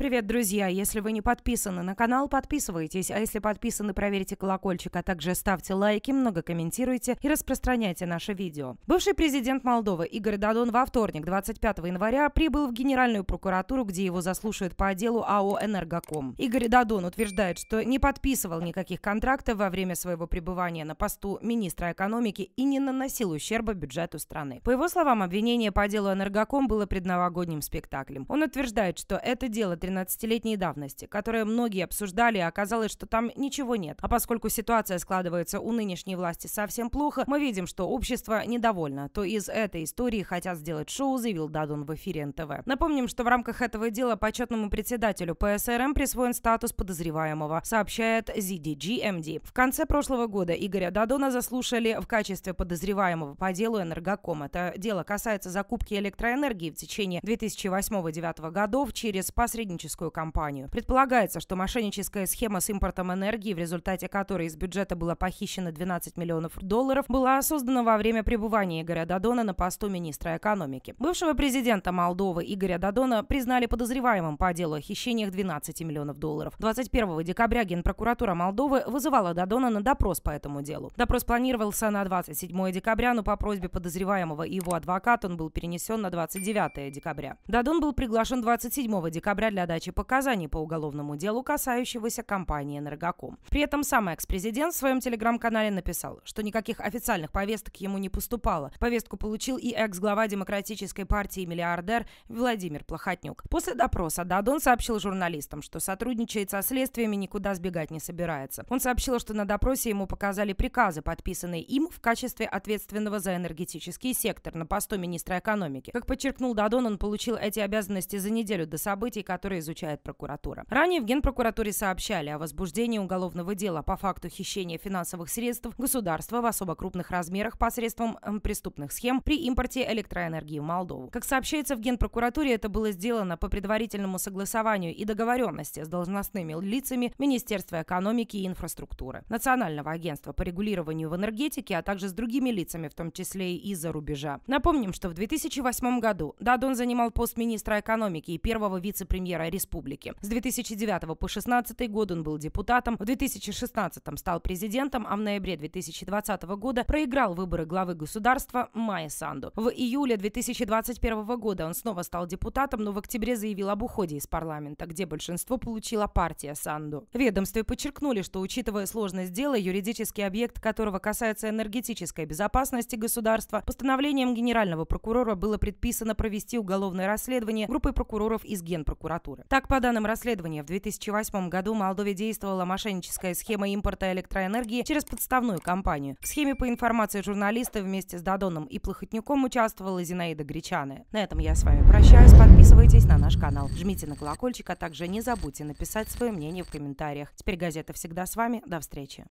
Привет, друзья! Если вы не подписаны на канал, подписывайтесь, а если подписаны, проверьте колокольчик, а также ставьте лайки, много комментируйте и распространяйте наше видео. Бывший президент Молдовы Игорь Дадон во вторник, 25 января, прибыл в Генеральную прокуратуру, где его заслушают по делу АО «Энергоком». Игорь Дадон утверждает, что не подписывал никаких контрактов во время своего пребывания на посту министра экономики и не наносил ущерба бюджету страны. По его словам, обвинение по делу «Энергоком» было предновогодним спектаклем. Он утверждает, что это дело 13-летней давности, которое многие обсуждали, оказалось, что там ничего нет. А поскольку ситуация складывается у нынешней власти совсем плохо, мы видим, что общество недовольно. То из этой истории хотят сделать шоу, заявил Дадун в эфире НТВ. Напомним, что в рамках этого дела почетному председателю ПСРМ эм присвоен статус подозреваемого, сообщает ZDGMD. Эм в конце прошлого года Игоря Дадона заслушали в качестве подозреваемого по делу Энергоком. Это дело касается закупки электроэнергии в течение 2008-2009 годов через посредничество мошенническую кампанию. Предполагается, что мошенническая схема с импортом энергии, в результате которой из бюджета было похищено 12 миллионов долларов, была создана во время пребывания Игоря Дадона на посту министра экономики. Бывшего президента Молдовы Игоря Дадона признали подозреваемым по делу о хищениях 12 миллионов долларов. 21 декабря Генпрокуратура Молдовы вызывала Дадона на допрос по этому делу. Допрос планировался на 27 декабря, но по просьбе подозреваемого и его адвоката он был перенесен на 29 декабря. Дадон был приглашен 27 декабря для подачи показаний по уголовному делу, касающегося компании «Энергоком». При этом сам экс-президент в своем телеграм-канале написал, что никаких официальных повесток ему не поступало. Повестку получил и экс-глава Демократической партии «Миллиардер» Владимир Плохотнюк. После допроса Дадон сообщил журналистам, что сотрудничает со следствиями, никуда сбегать не собирается. Он сообщил, что на допросе ему показали приказы, подписанные им в качестве ответственного за энергетический сектор на посту министра экономики. Как подчеркнул Дадон, он получил эти обязанности за неделю до событий, которые изучает прокуратура. Ранее в Генпрокуратуре сообщали о возбуждении уголовного дела по факту хищения финансовых средств государства в особо крупных размерах посредством преступных схем при импорте электроэнергии в Молдову. Как сообщается в Генпрокуратуре, это было сделано по предварительному согласованию и договоренности с должностными лицами Министерства экономики и инфраструктуры, Национального агентства по регулированию в энергетике, а также с другими лицами, в том числе и из-за рубежа. Напомним, что в 2008 году Дадон занимал пост министра экономики и первого вице-премьера республики. С 2009 по 2016 год он был депутатом, в 2016 стал президентом, а в ноябре 2020 года проиграл выборы главы государства Майя Санду. В июле 2021 года он снова стал депутатом, но в октябре заявил об уходе из парламента, где большинство получила партия Санду. Ведомстве подчеркнули, что учитывая сложность дела, юридический объект которого касается энергетической безопасности государства, постановлением генерального прокурора было предписано провести уголовное расследование группой прокуроров из Генпрокуратуры культуры. Так, по данным расследования, в 2008 году в Молдове действовала мошенническая схема импорта электроэнергии через подставную компанию. В схеме, по информации журналиста, вместе с Дадоном и Плохотнюком участвовала Зинаида Гречаны. На этом я с вами прощаюсь. Подписывайтесь на наш канал, жмите на колокольчик, а также не забудьте написать свое мнение в комментариях. Теперь газета всегда с вами. До встречи.